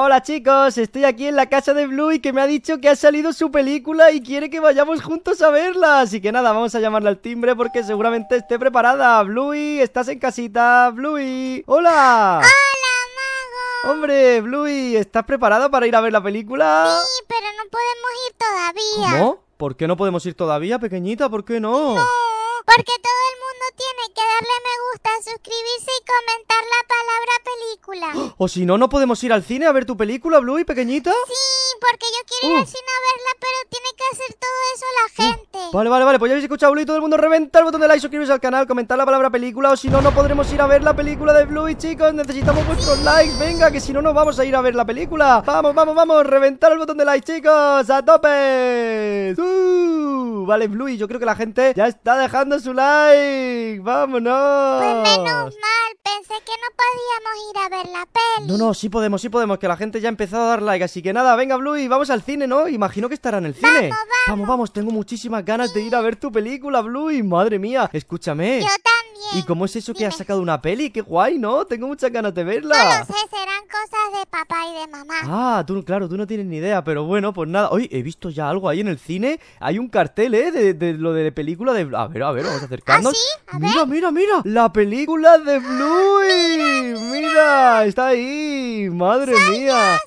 Hola chicos, estoy aquí en la casa de Blue y que me ha dicho que ha salido su película y quiere que vayamos juntos a verla. Así que nada, vamos a llamarle al timbre porque seguramente esté preparada. Bluey, estás en casita. Bluey, hola. Hola, mago. Hombre, Bluey, ¿estás preparada para ir a ver la película? Sí, pero no podemos ir todavía. ¿No? ¿Por qué no podemos ir todavía, pequeñita? ¿Por qué no? No, porque todo el mundo tiene que darle me gusta, suscribirse y comentar la O si no, ¿no podemos ir al cine a ver tu película, Bluey, pequeñita? Sí, porque yo quiero ir al uh. cine a verla, pero tiene que hacer todo eso la uh. gente. Vale, vale, vale, pues ya habéis escuchado, Bluey, todo el mundo reventar el botón de like, suscribirse al canal, comentar la palabra película, o si no, no podremos ir a ver la película de Bluey, chicos. Necesitamos vuestros likes, venga, que si no, no vamos a ir a ver la película. Vamos, vamos, vamos, reventar el botón de like, chicos, a tope. Vale, Bluey, yo creo que la gente ya está dejando su like. Vámonos. Pues menos mal. Sé que no podíamos ir a ver la peli. No, no, sí podemos, sí podemos, que la gente ya ha empezado a dar like. Así que nada, venga, Blue, y vamos al cine, ¿no? Imagino que estará en el cine. Vamos, vamos. tengo muchísimas ganas de ir a ver tu película, Blue. Y madre mía, escúchame. Yo también. ¿Y cómo es eso que has sacado una peli? Qué guay, ¿no? Tengo muchas ganas de verla. No sé, será cosas de papá y de mamá. Ah, tú, claro, tú no tienes ni idea, pero bueno, pues nada. Hoy he visto ya algo ahí en el cine. Hay un cartel, ¿eh? De, lo de película de... A ver, a ver, vamos acercarnos. ¿Ah, mira, mira, mira. La película de ah, Bluey. ¡Mira! está ahí. Madre mía.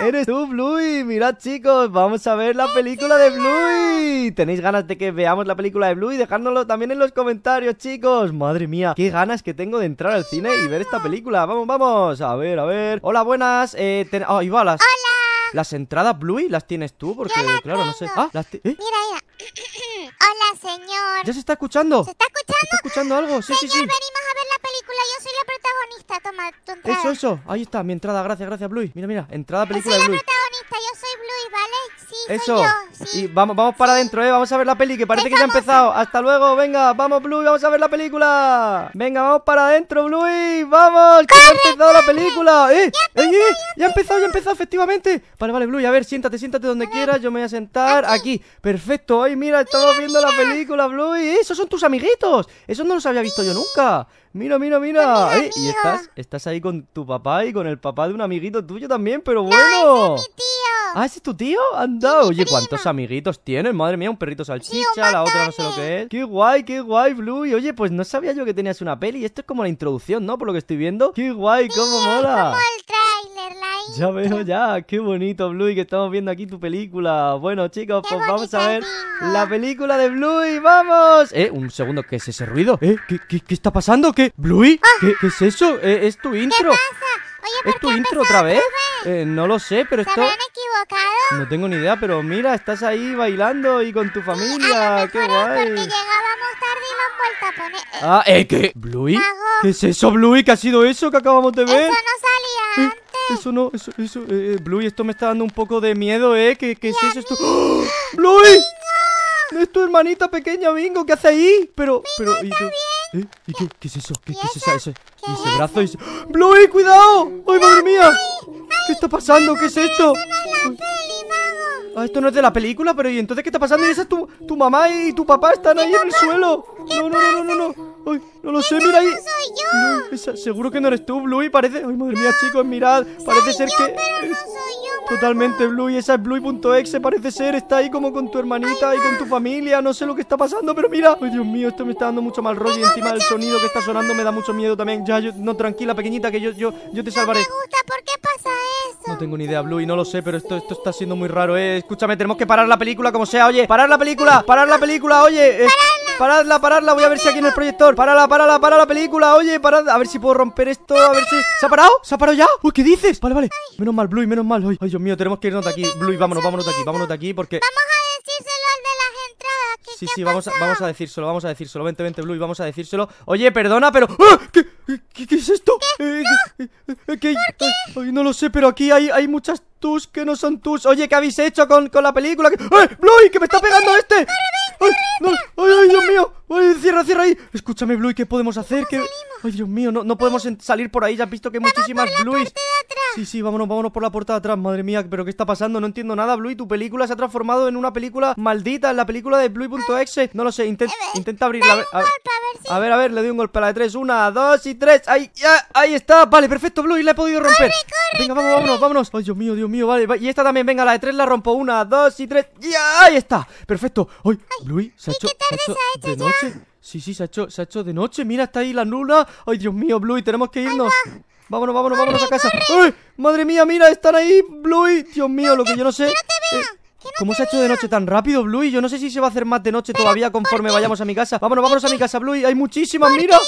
¡Eres tú, Bluey! Mirad, chicos, vamos a ver la película de Bluey. ¿Tenéis ganas de que veamos la película de Bluey? dejándolo también en los comentarios, chicos. Madre mía, qué ganas que tengo de entrar al cine y ver esta película. Vamos, vamos. A ver, a ver. Hola, buenas. Eh, oh, balas. Hola. ¿Las entradas Bluey las tienes tú? Porque, claro, no sé. Ah, las ¿Eh? Mira, mira. Hola, señor. ¿Ya se está escuchando? ¿Se está escuchando? ¿Se está escuchando algo? Sí, sí, sí. Eso, eso. Ahí está, mi entrada. Gracias, gracias, Bluey. Mira, mira, entrada película de Bluey. Eso. Y vamos, vamos para adentro, ¿eh? Vamos a ver la peli, que parece que ya ha empezado. Hasta luego, venga, vamos, Bluey, vamos a ver la película. Venga, vamos para adentro, Bluey. Vamos, que ya ha empezado la película. ¡Eh! ¡Eh, ¡Eh! Ya, eh, ya ha empezado, ya ha empezado, efectivamente. Vale, vale, Bluey, a ver, siéntate, siéntate donde quieras. Yo me voy a sentar aquí. Perfecto, ay, mira, estamos viendo la película, Bluey. esos son tus amiguitos. ¡Eso no los había visto yo nunca. Mira, mira, mira. Eh, y estás, estás ahí con tu papá y con el papá de un amiguito tuyo también, pero bueno. Ah, ese es tu tío. Anda, oye, ¿cuántos amiguitos tienes? Madre mía, un perrito salchicha, la otra no sé lo que es. Qué guay, qué guay, Blue. oye, pues no sabía yo que tenías una peli. Esto es como la introducción, ¿no? Por lo que estoy viendo. Qué guay, cómo mola. como ya veo ya, qué bonito Blue, que estamos viendo aquí tu película. Bueno chicos, pues vamos a ver la película de Bluey, vamos. Eh, un segundo, ¿qué es ese ruido? Eh, ¿qué, está pasando? ¿Qué? ¿Bluey? Ah. ¿Qué, es eso? Eh, es tu intro. ¿Qué pasa? ¿Es tu intro otra vez? Eh, no lo sé, pero esto... No tengo ni idea, pero mira, estás ahí bailando y con tu familia. ¡Qué guay! Porque llegábamos tarde y ah, ¿eh qué? ¿Bluey? ¿Qué es eso, Bluey? ¿Qué ha sido eso que acabamos de ver? Eso no salía eh, antes. eso no, eso, eso. Eh, eh, Bluey, esto me está dando un poco de miedo, ¿eh? ¿Qué, es eso? Esto... ¡Ah! ¡Bluey! es tu hermanita pequeña, Bingo, ¿qué hace ahí? Pero, pero. ¿Eh? ¿Y qué? es eso? ¿Qué, es eso? ¿Y ese brazo? cuidado! ¡Ay, madre mía! ¿Qué está pasando? ¿Qué es esto? Ah, esto no es de la película, pero ¿y entonces qué está pasando? Y esa es tu, mamá y tu papá están ahí en el suelo. No, no, no, no, no, no. no lo sé, mira ahí. No, yo! seguro que no eres tú, Bluey. Parece. Ay, madre mía, chicos, mirad. Parece ser que. Totalmente Blue esa es Bluey.exe, parece ser Está ahí como con tu hermanita y con tu familia No sé lo que está pasando, pero mira Ay, Dios mío, esto me está dando mucho mal rollo Y encima del sonido que está sonando me da mucho miedo también Ya, yo, no, tranquila, pequeñita, que yo, yo, yo te salvaré No me gusta, ¿por qué pasa eso? No tengo ni idea, Blue, y no lo sé, pero esto, esto está siendo muy raro, eh Escúchame, tenemos que parar la película como sea, oye Parar la película, parar la película, oye Paradla, paradla, voy a ver si aquí en el proyector Parala, parala, para la película, oye, parad A ver si puedo romper esto, a ver si... ¿Se ha parado? ¿Se ha parado ya? Uy, ¿qué dices? Vale, vale Menos mal, Bluey, menos mal Ay, Dios mío, tenemos que irnos de aquí Bluey, vámonos, vámonos de aquí, vámonos de aquí porque... Vamos a decírselo de Sí, sí, vamos a, vamos a decírselo, vamos a decírselo. Vente, vente, Blue, vamos a decírselo. Oye, perdona, pero. ¡Ah! ¿Qué? ¿Qué, es esto? no. lo sé, pero aquí hay, hay muchas tus que no son tus. Oye, ¿qué habéis hecho con, la película? ¡Eh! ¡Bluey! ¡Que me está pegando este! ¡Ay, ¡Ay, ay Dios mío! ¡Ay, cierra, cierra ahí! Escúchame, Bluey, ¿qué podemos hacer? ¡Ay, Dios mío! No, podemos salir por ahí, ya has visto que hay muchísimas Blueys. Sí, sí, vámonos, vámonos por la puerta de atrás, madre mía, pero ¿qué está pasando? No entiendo nada, Bluey, tu película se ha transformado en una película maldita, en la película de Bluey.exe. No lo sé, Intenta intenta abrirla. A ver, a ver, a ver, le doy un golpe a la de tres. Una, dos y Tres, Ahí, ya, ahí está. Vale, perfecto, Blue. Y la he podido romper. Corre, venga, vamos, vámonos, vámonos. Ay, Dios mío, Dios mío. Vale, y esta también. Venga, la de tres la rompo. Una, dos y tres. Y ahí está. Perfecto. Ay, Blue, se ha hecho, de noche. Sí, sí, se ha hecho, se ha hecho de noche. Mira, está ahí la luna. Ay, Dios mío, Blue, tenemos que irnos. vámonos, vámonos, vámonos a casa. ¡Ay! Madre mía, mira, están ahí, Blue Dios mío, lo que yo no sé. Eh, ¿Cómo se ha hecho de noche tan rápido, Bluey? Yo no sé si se va a hacer más de noche todavía conforme vayamos a mi casa. Vámonos, vámonos a mi casa, Bluey. Hay muchísimas, mira.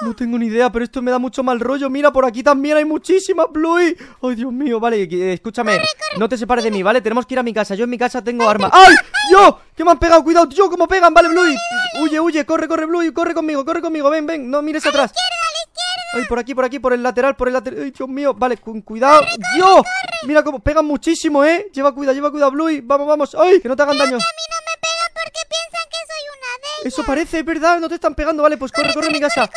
No tengo ni idea, pero esto me da mucho mal rollo. Mira, por aquí también hay muchísimas, Bluey. Ay, Dios mío, vale, eh, escúchame. no te separes de mí, ¿vale? Tenemos que ir a mi casa. Yo en mi casa tengo armas. ¡Ay! ¡Yo! ¡Que me han pegado! ¡Cuidado! ¡Yo! ¡Cómo pegan! Vale, Bluey. Huye, huye, corre, corre, Bluey. Corre conmigo, corre conmigo. Ven, ven. No mires atrás. ¡A la la izquierda, izquierda! Ay, por aquí, por aquí, por el lateral, por el lateral. Ay, Dios mío. Vale, con cuidado. Yo. Mira cómo pegan muchísimo, ¿eh? Lleva cuidado, lleva cuidado, Bluey. Vamos, vamos. ¡Ay! Que no te hagan daño. Eso parece, es verdad. No te están pegando. Vale, pues corre, corre, a mi casa.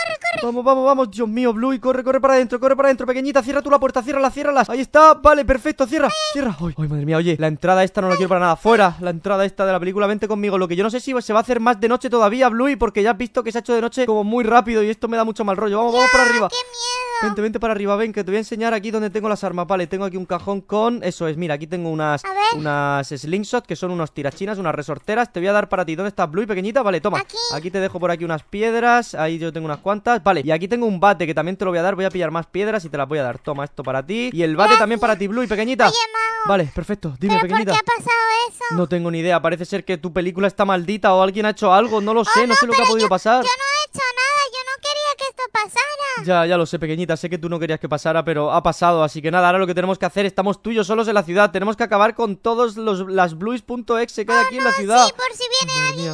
Vamos, vamos, vamos, Dios mío, Bluey, corre, corre para adentro, corre para adentro, pequeñita, cierra tú la puerta, cierra la, cierra las. Ahí está, vale, perfecto, cierra, cierra. Ay, madre mía, oye, la entrada esta no la quiero para nada. Fuera, la entrada esta de la película, vente conmigo. Lo que yo no sé si se va a hacer más de noche todavía, Bluey, porque ya has visto que se ha hecho de noche como muy rápido y esto me da mucho mal rollo. Vamos, vamos para arriba. Vente, para arriba, ven, que te voy a enseñar aquí donde tengo las armas. Vale, tengo aquí un cajón con... Eso es, mira, aquí tengo unas unas slingshot, que son unos tirachinas, unas resorteras. Te voy a dar para ti. ¿Dónde estás, Blue, y pequeñita? Vale, toma. Aquí. te dejo por aquí unas piedras. Ahí yo tengo unas cuantas. Vale, y aquí tengo un bate que también te lo voy a dar. Voy a pillar más piedras y te las voy a dar. Toma, esto para ti. Y el bate también para ti, Blue, y pequeñita. vale, perfecto. Dime, pequeñita. ¿Por qué ha pasado eso? No tengo ni idea. Parece ser que tu película está maldita o alguien ha hecho algo. No lo sé, oh, no, sé lo que ha podido pasar. Ya, ya lo sé, pequeñita, sé que tú no querías que pasara, pero ha pasado, así que nada, ahora lo que tenemos que hacer, estamos tuyos solos en la ciudad, tenemos que acabar con todos los las blues.exe que hay ah, aquí en la ciudad. por si viene alguien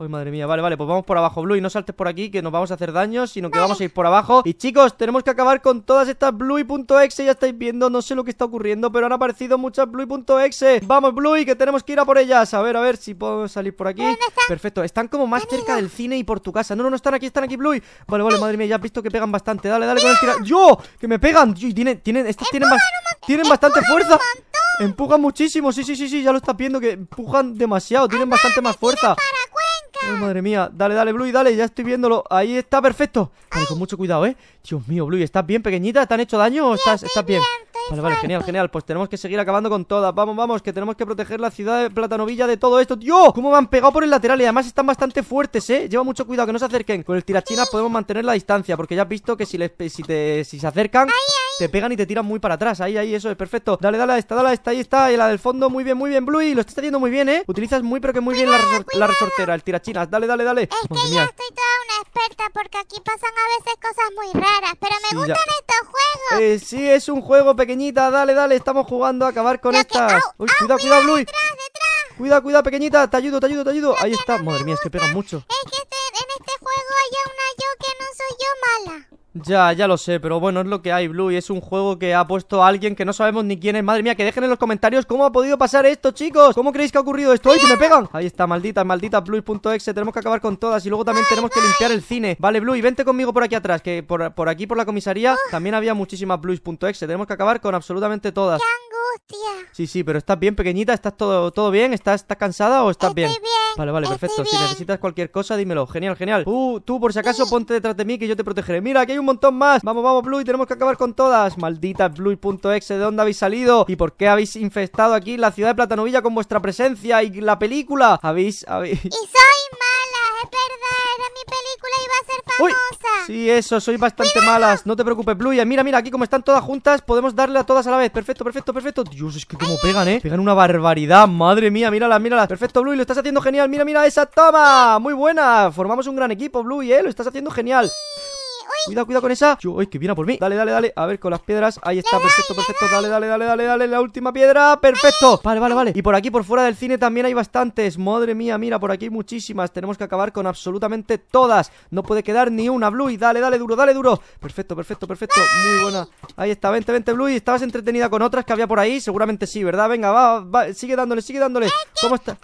se madre mía. Vale, vale, pues vamos por abajo, Blue. no saltes por aquí, que nos vamos a hacer daño, sino que vamos a ir por abajo. Y chicos, tenemos que acabar con todas estas Bluey.exe. Ya estáis viendo, no sé lo que está ocurriendo, pero han aparecido muchas Bluey.exe. Vamos, Bluey, que tenemos que ir a por ellas. A ver, a ver si puedo salir por aquí. Perfecto, están como más cerca del cine y por tu casa. No, no, no están aquí, están aquí, Bluey. Vale, vale, madre mía, ya has visto que pegan bastante. Dale, dale con el ¡Yo! ¡Que me pegan! Yo, tienen, tienen, estos tienen, tienen bastante fuerza. Empujan muchísimo, sí, sí, sí, sí, ya lo estás viendo que empujan demasiado, tienen bastante más fuerza. madre mía, dale, dale, Bluey, dale, ya estoy viéndolo. Ahí está, perfecto. con mucho cuidado, ¿eh? Dios mío, Bluey, ¿estás bien, pequeñita? ¿Te han hecho daño o estás, estás bien? Vale, vale, genial, genial. Pues tenemos que seguir acabando con todas. Vamos, vamos, que tenemos que proteger la ciudad de Platanovilla de todo esto. ¡Tío! ¿Cómo me han pegado por el lateral? Y además están bastante fuertes, ¿eh? Lleva mucho cuidado que no se acerquen. Con el tirachinas podemos mantener la distancia, porque ya has visto que si, les, si, te, si se acercan... Te pegan y te tiran muy para atrás. Ahí, ahí, eso es perfecto. Dale, dale a esta, dale a esta. Ahí está. Y la del fondo. Muy bien, muy bien, Bluey. Lo estás haciendo muy bien, ¿eh? Utilizas muy, pero que muy bien la, resortera, el tirachinas. Dale, dale, dale. Es que yo estoy toda una experta porque aquí pasan a veces cosas muy raras. Pero me gustan estos juegos. Eh, sí, es un juego pequeñita. Dale, dale. Estamos jugando a acabar con estas. cuidado, cuidado, Bluey. Cuidado, cuidado, pequeñita. Te ayudo, te ayudo, te ayudo. ahí está. Madre mía, es que pegan mucho. Ya, ya lo sé, pero bueno, es lo que hay, Blue, y es un juego que ha puesto alguien que no sabemos ni quién es. Madre mía, que dejen en los comentarios cómo ha podido pasar esto, chicos. ¿Cómo creéis que ha ocurrido esto? ¡Ay, que me pegan! Ahí está, maldita, maldita, Bluey.exe. Tenemos que acabar con todas y luego también tenemos que limpiar el cine. Vale, Blue, vente conmigo por aquí atrás, que por, aquí, por la comisaría, también había muchísimas Bluey.exe. Tenemos que acabar con absolutamente todas. ¡Qué angustia! Sí, sí, pero estás bien, pequeñita, ¿estás todo, todo bien? ¿Estás, estás cansada o estás bien. Vale, vale, perfecto. Si necesitas cualquier cosa, dímelo. Genial, genial. Uh, tú, por si acaso, ponte detrás de mí que yo te protegeré. Mira, aquí hay un montón más. Vamos, vamos, Blue, tenemos que acabar con todas. Maldita Blue.exe, ¿de dónde habéis salido? ¿Y por qué habéis infestado aquí la ciudad de Platanovilla con vuestra presencia y la película? Habéis, habéis... Y soy mala, es verdad. Era mi película iba a ser ¡Uy! Sí, eso, soy bastante malas. No te preocupes, Bluya. Mira, mira, aquí como están todas juntas, podemos darle a todas a la vez. Perfecto, perfecto, perfecto. Dios, es que como pegan, ¿eh? Pegan una barbaridad. Madre mía, míralas, míralas. Perfecto, Blue, lo estás haciendo genial. Mira, mira esa. Toma. Muy buena. Formamos un gran equipo, Blue, ¿eh? Lo estás haciendo genial. Cuidado, cuidado con esa. Yo, uy, que viene por mí. Dale, dale, dale. A ver, con las piedras. Ahí está, perfecto, perfecto. Dale, dale, dale, dale, dale. La última piedra. Perfecto. Vale, vale, vale. Y por aquí, por fuera del cine, también hay bastantes. Madre mía, mira, por aquí hay muchísimas. Tenemos que acabar con absolutamente todas. No puede quedar ni una. Bluey, dale, dale, duro, dale, duro. Perfecto, perfecto, perfecto. Muy buena. Ahí está, vente, vente, Bluey. Estabas entretenida con otras que había por ahí. Seguramente sí, ¿verdad? Venga, va, Sigue dándole, sigue dándole. ¿Cómo está?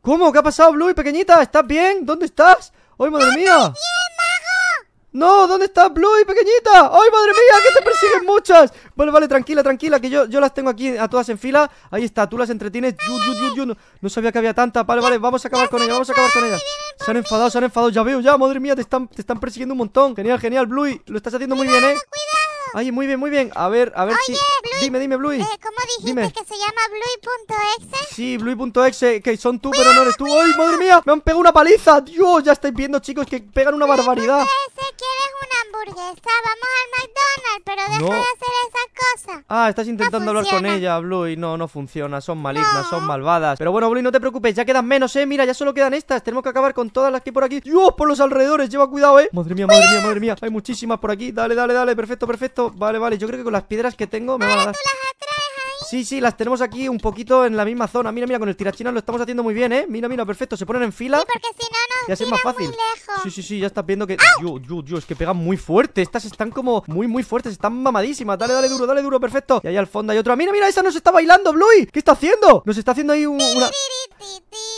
¿Cómo? ¿Qué ha pasado, Bluey, pequeñita? ¿Estás bien? ¿Dónde estás? ¡Ay, madre mía! ¡No! ¿Dónde está Bluey, pequeñita? ¡Ay, madre mía! ¡Que te persiguen muchas! Vale, vale, tranquila, tranquila, que yo, yo las tengo aquí a todas en fila. Ahí está, tú las entretienes. no, no, sabía que había tanta. Vale, vale, vamos a acabar con ella, vamos a acabar con ella. Se han enfadado, se han enfadado. Ya veo, ya, madre mía, te están, te están persiguiendo un montón. Genial, genial, Bluey. Lo estás haciendo muy bien, ¿eh? Oye, muy bien, muy bien. A ver, a ver Oye, Bluey, dime, dime, Bluey. Eh, ¿Cómo dijiste que se llama Bluey.exe? Sí, Bluey.exe, que son tú, pero no eres tú. ¡Ay, madre mía! Me han pegado una paliza. Dios, ya estáis viendo, chicos, que pegan una barbaridad hamburguesa, vamos al McDonald's, pero deja de hacer esas cosas. Ah, estás intentando hablar con ella, Blue, y no, no funciona, son malignas, son malvadas. Pero bueno, Blue, no te preocupes, ya quedan menos, eh, mira, ya solo quedan estas, tenemos que acabar con todas las que hay por aquí. Dios, por los alrededores, lleva cuidado, eh. Madre mía, madre mía, madre mía, hay muchísimas por aquí, dale, dale, dale, perfecto, perfecto. Vale, vale, yo creo que con las piedras que tengo me Ahora a dar... Tú las Sí, sí, las tenemos aquí un poquito en la misma zona. Mira, mira, con el tirachinas lo estamos haciendo muy bien, ¿eh? Mira, mira, perfecto. Se ponen en fila. Sí, porque si no, no es más fácil. Sí, sí, sí, ya estás viendo que. Yo, yo, yo, es que pegan muy fuerte. Estas están como muy, muy fuertes. Están mamadísimas. Dale, dale duro, dale duro, perfecto. Y ahí al fondo hay otra. Mira, mira, esa nos está bailando, Bluey. ¿Qué está haciendo? Nos está haciendo ahí un, una.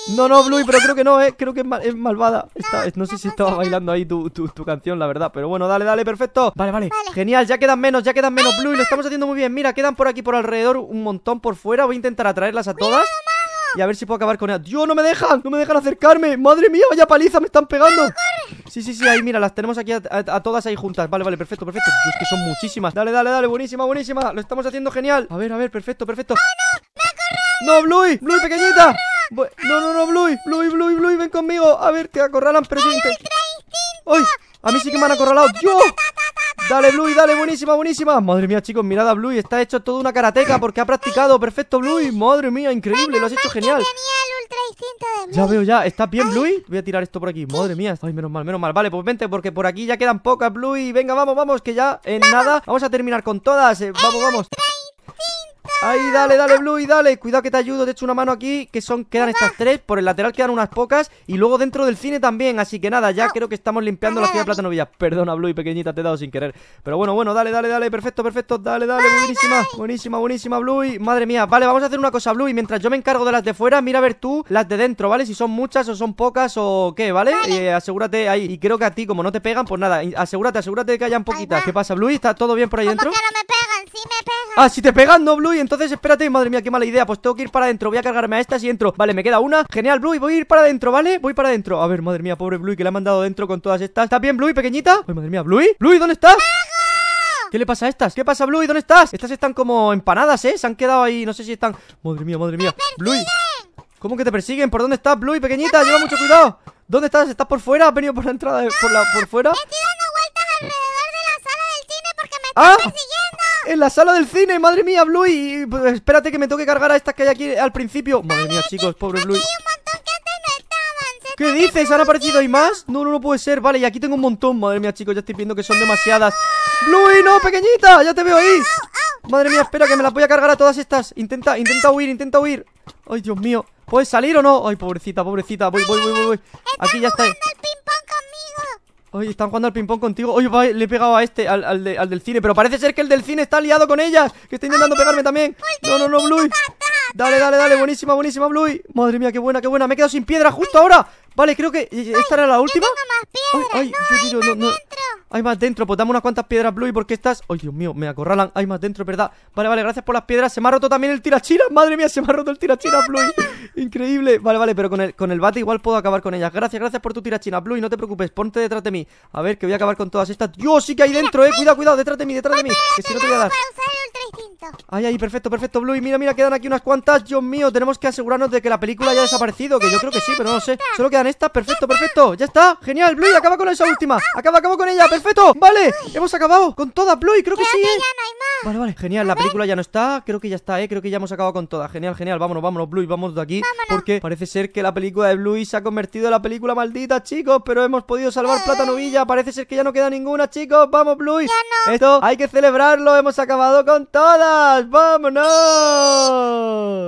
No, no, Bluey, pero creo que no, eh. Creo que es, malvada. no sé si estaba bailando ahí tu, tu, canción, la verdad. Pero bueno, dale, dale, perfecto. Vale, vale, Genial, ya quedan menos, ya quedan menos. Bluey, lo estamos haciendo muy bien. Mira, quedan por aquí, por alrededor, un montón por fuera. Voy a intentar atraerlas a todas. Y a ver si puedo acabar con ella. ¡Dios, no me dejan! ¡No me dejan acercarme! ¡Madre mía, vaya paliza! ¡Me están pegando! Sí, sí, sí, ahí, mira, las tenemos aquí a, todas ahí juntas. Vale, vale, perfecto, perfecto. Dios, que son muchísimas. Dale, dale, dale, buenísima, buenísima. Lo estamos haciendo genial. A ver, a ver, perfecto, perfecto. Oh, ¡No, Blue Blue pequeñita! No, no, no, Bluey, Bluey, Bluey, Bluey, ven conmigo. A ver, te acorralan, presente ¡Uy! A mí sí que me han acorralado. ¡Yo! Dale, Bluey, dale, buenísima, buenísima. Madre mía, chicos, mirad a Bluey, está hecho toda una karateca porque ha practicado. Perfecto, Bluey. Madre mía, increíble, lo has hecho genial. Ya veo, ya. ¿Estás bien, Bluey? Voy a tirar esto por aquí. Madre mía. Ay, menos mal, menos mal. Vale, pues vente, porque por aquí ya quedan pocas, Bluey. Venga, vamos, vamos, que ya en nada. Vamos a terminar con todas. Eh. vamos, vamos. Ahí, dale, dale, Bluey, dale. Cuidado que te ayudo, te echo una mano aquí. Que son, quedan estas tres. Por el lateral quedan unas pocas. Y luego dentro del cine también. Así que nada, ya creo que estamos limpiando la ciudad de Plátano Villa. Perdona, Bluey, pequeñita, te he dado sin querer. Pero bueno, bueno, dale, dale, dale. Perfecto, perfecto. Dale, dale. Buenísima, buenísima, buenísima, Bluey. Madre mía. Vale, vamos a hacer una cosa, Bluey. Mientras yo me encargo de las de fuera, mira a ver tú las de dentro, ¿vale? Si son muchas o son pocas o qué, ¿vale? Eh, asegúrate ahí. Y creo que a ti, como no te pegan, pues nada. Asegúrate, asegúrate de que hayan poquitas. ¿Qué pasa, Bluey? ¿Está todo bien por ahí dentro? no me pegan, sí Ah, si te pegan no, Blue, entonces espérate, madre mía, qué mala idea Pues tengo que ir para adentro, voy a cargarme a estas y entro Vale, me queda una, genial, Blue, voy a ir para adentro, ¿vale? Voy para adentro, a ver, madre mía, pobre Blue, que le han mandado dentro con todas estas ¿Estás bien, Blue, pequeñita? Ay, madre mía, Blue, Blue, ¿dónde estás? ¿Qué le pasa a estas? ¿Qué pasa, Blue? dónde estás? Estas están como empanadas, ¿eh? Se han quedado ahí, no sé si están... Madre mía, madre mía Blue ¿Cómo que te persiguen? ¿Por dónde estás, Blue? Pequeñita, lleva mucho cuidado ¿Dónde estás? ¿Estás por fuera? ¿Has venido por la entrada? por, la... ¿Por fuera? alrededor de la sala del cine porque me ¡Ah! en la sala del cine, madre mía, Blue, y pues, espérate que me toque cargar a estas que hay aquí al principio. Madre mía, chicos, pobre Blue. ¿Qué dices? ¿Han aparecido ahí más? No, no, no puede ser. Vale, y aquí tengo un montón. Madre mía, chicos, ya estoy viendo que son demasiadas. Bluey, no, pequeñita, ya te veo ahí. Madre mía, espera, que me las voy a cargar a todas estas. Intenta, intenta huir, intenta huir. Ay, Dios mío. ¿Puedes salir o no? Ay, pobrecita, pobrecita. voy, voy, voy. voy. Aquí ya está. Oye, están jugando al ping-pong contigo. Oye, va, le he pegado a este, al, del cine. Pero parece ser que el del cine está liado con ellas. Que está intentando pegarme también. No, no, no, Bluey. Dale, dale, dale. Buenísima, buenísima, Bluey. Madre mía, qué buena, qué buena. Me he quedado sin piedra justo ahora. Vale, creo que esta era la última. Ay, yo, no, no. Hay más dentro, pues dame unas cuantas piedras, Blue, porque estas... Ay, Dios mío, me acorralan. Hay más dentro, ¿verdad? Vale, vale, gracias por las piedras. Se me ha roto también el tirachina! Madre mía, se me ha roto el tirachina, Blue. Increíble. Vale, vale, pero con el, con el bate igual puedo acabar con ellas. Gracias, gracias por tu tirachina, Blue. No te preocupes, ponte detrás de mí. A ver, que voy a acabar con todas estas. Dios, sí que hay dentro, eh. Cuidado, cuidado, detrás de mí, detrás de mí. Que si no te Ay, ay, perfecto, perfecto, Bluey. Mira, mira, quedan aquí unas cuantas. Dios mío, tenemos que asegurarnos de que la película haya desaparecido. Que yo creo que sí, pero no lo sé. Solo quedan estas. Perfecto, perfecto. Ya está. Genial, Bluey. Acaba con esa última. Acaba, acaba con ella. Perfecto. Vale, hemos acabado con todas, Bluey. Creo que sí. ¿eh? Vale, vale. Genial, la película ya no está. Creo que ya está, ¿eh? Creo que ya hemos acabado con toda Genial, genial. Vámonos, vámonos, Bluey. Vamos de aquí. Porque parece ser que la película de Bluey se ha convertido en la película maldita, chicos. Pero hemos podido salvar Plata novilla. Parece ser que ya no queda ninguna, chicos. Vamos, Bluey. Esto hay que celebrarlo. Hemos acabado con todo todas! ¡Vámonos!